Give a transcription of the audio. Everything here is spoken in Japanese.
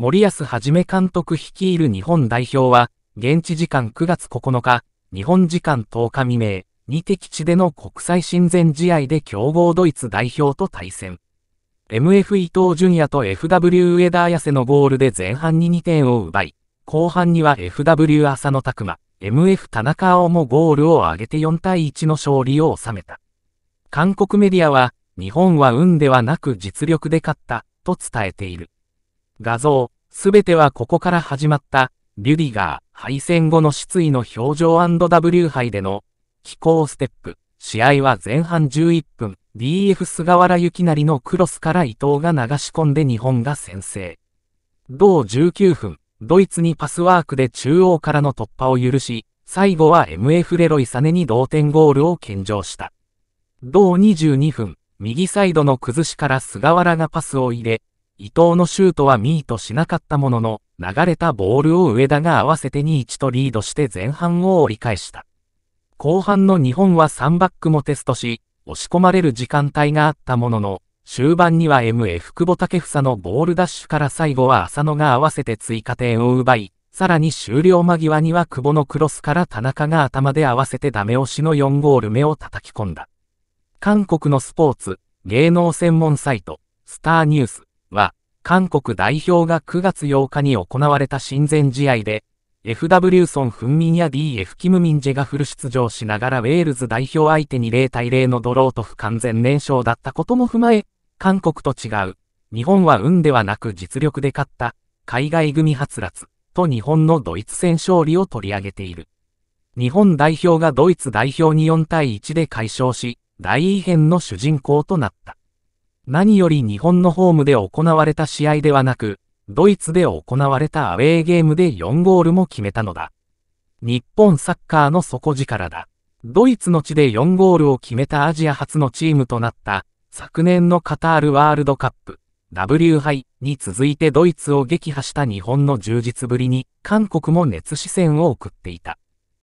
森保一監督率いる日本代表は、現地時間9月9日、日本時間10日未明、2。敵地での国際親善試合で強豪ドイツ代表と対戦。MF 伊藤淳也と FW 上田綾瀬のゴールで前半に2点を奪い、後半には FW 浅野拓馬、MF 田中青もゴールを挙げて4対1の勝利を収めた。韓国メディアは、日本は運ではなく実力で勝った、と伝えている。画像、すべてはここから始まった、リュディガー、敗戦後の失意の表情 &W 杯での、気候ステップ。試合は前半11分、DF 菅原幸成のクロスから伊藤が流し込んで日本が先制。同19分、ドイツにパスワークで中央からの突破を許し、最後は MF レロイサネに同点ゴールを献上した。同22分、右サイドの崩しから菅原がパスを入れ、伊藤のシュートはミートしなかったものの、流れたボールを上田が合わせて2-1とリードして前半を折り返した。後半の日本は3バックもテストし、押し込まれる時間帯があったものの、終盤には MF 久保建英のボールダッシュから最後は浅野が合わせて追加点を奪い、さらに終了間際には久保のクロスから田中が頭で合わせてダメ押しの4ゴール目を叩き込んだ。韓国のスポーツ、芸能専門サイト、スターニュース、は、韓国代表が9月8日に行われた親善試合で、FW ソン・フンミンや DF・ キム・ミンジェがフル出場しながらウェールズ代表相手に0対0のドローと不完全燃焼だったことも踏まえ、韓国と違う、日本は運ではなく実力で勝った、海外組はつらつ、と日本のドイツ戦勝利を取り上げている。日本代表がドイツ代表に4対1で解消し、大異変の主人公となった。何より日本のホームで行われた試合ではなく、ドイツで行われたアウェーゲームで4ゴールも決めたのだ。日本サッカーの底力だ。ドイツの地で4ゴールを決めたアジア初のチームとなった、昨年のカタールワールドカップ、W 杯に続いてドイツを撃破した日本の充実ぶりに、韓国も熱視線を送っていた。